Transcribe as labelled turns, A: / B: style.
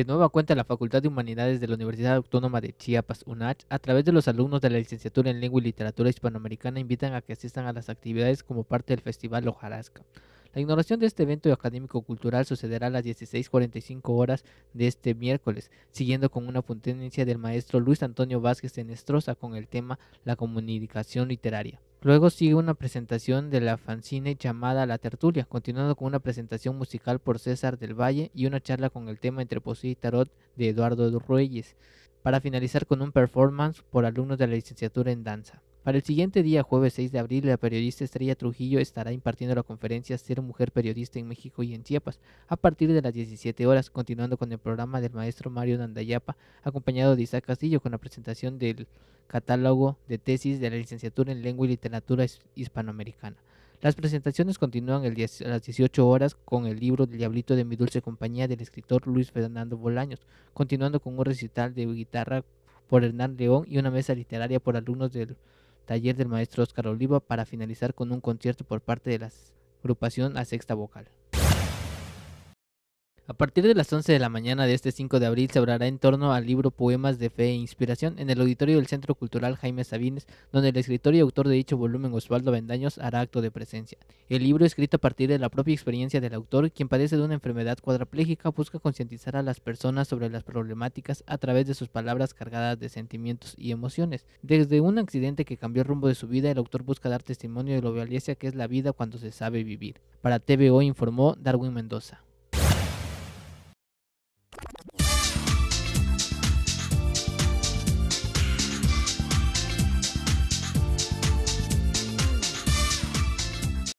A: De nueva cuenta, la Facultad de Humanidades de la Universidad Autónoma de Chiapas, UNACH, a través de los alumnos de la licenciatura en Lengua y Literatura Hispanoamericana, invitan a que asistan a las actividades como parte del Festival Ojarasca. La ignoración de este evento académico-cultural sucederá a las 16.45 horas de este miércoles, siguiendo con una puntencia del maestro Luis Antonio Vázquez en Estrosa con el tema La comunicación literaria. Luego sigue una presentación de la fanzine llamada La Tertulia, continuando con una presentación musical por César del Valle y una charla con el tema entre poesía y tarot de Eduardo Ruyes, para finalizar con un performance por alumnos de la licenciatura en danza. Para el siguiente día, jueves 6 de abril, la periodista Estrella Trujillo estará impartiendo la conferencia Ser Mujer Periodista en México y en Chiapas a partir de las 17 horas, continuando con el programa del maestro Mario Nandayapa, acompañado de Isaac Castillo con la presentación del catálogo de tesis de la licenciatura en Lengua y Literatura Hispanoamericana. Las presentaciones continúan el a las 18 horas con el libro El Diablito de mi Dulce Compañía del escritor Luis Fernando Bolaños, continuando con un recital de guitarra por Hernán León y una mesa literaria por alumnos del taller del maestro Óscar Oliva para finalizar con un concierto por parte de la agrupación a sexta vocal. A partir de las 11 de la mañana de este 5 de abril se hablará en torno al libro Poemas de Fe e Inspiración en el auditorio del Centro Cultural Jaime Sabines, donde el escritor y autor de dicho volumen Osvaldo Bendaños hará acto de presencia. El libro, escrito a partir de la propia experiencia del autor, quien padece de una enfermedad cuadraplégica, busca concientizar a las personas sobre las problemáticas a través de sus palabras cargadas de sentimientos y emociones. Desde un accidente que cambió el rumbo de su vida, el autor busca dar testimonio de lo valiosa que es la vida cuando se sabe vivir. Para TVO informó Darwin Mendoza.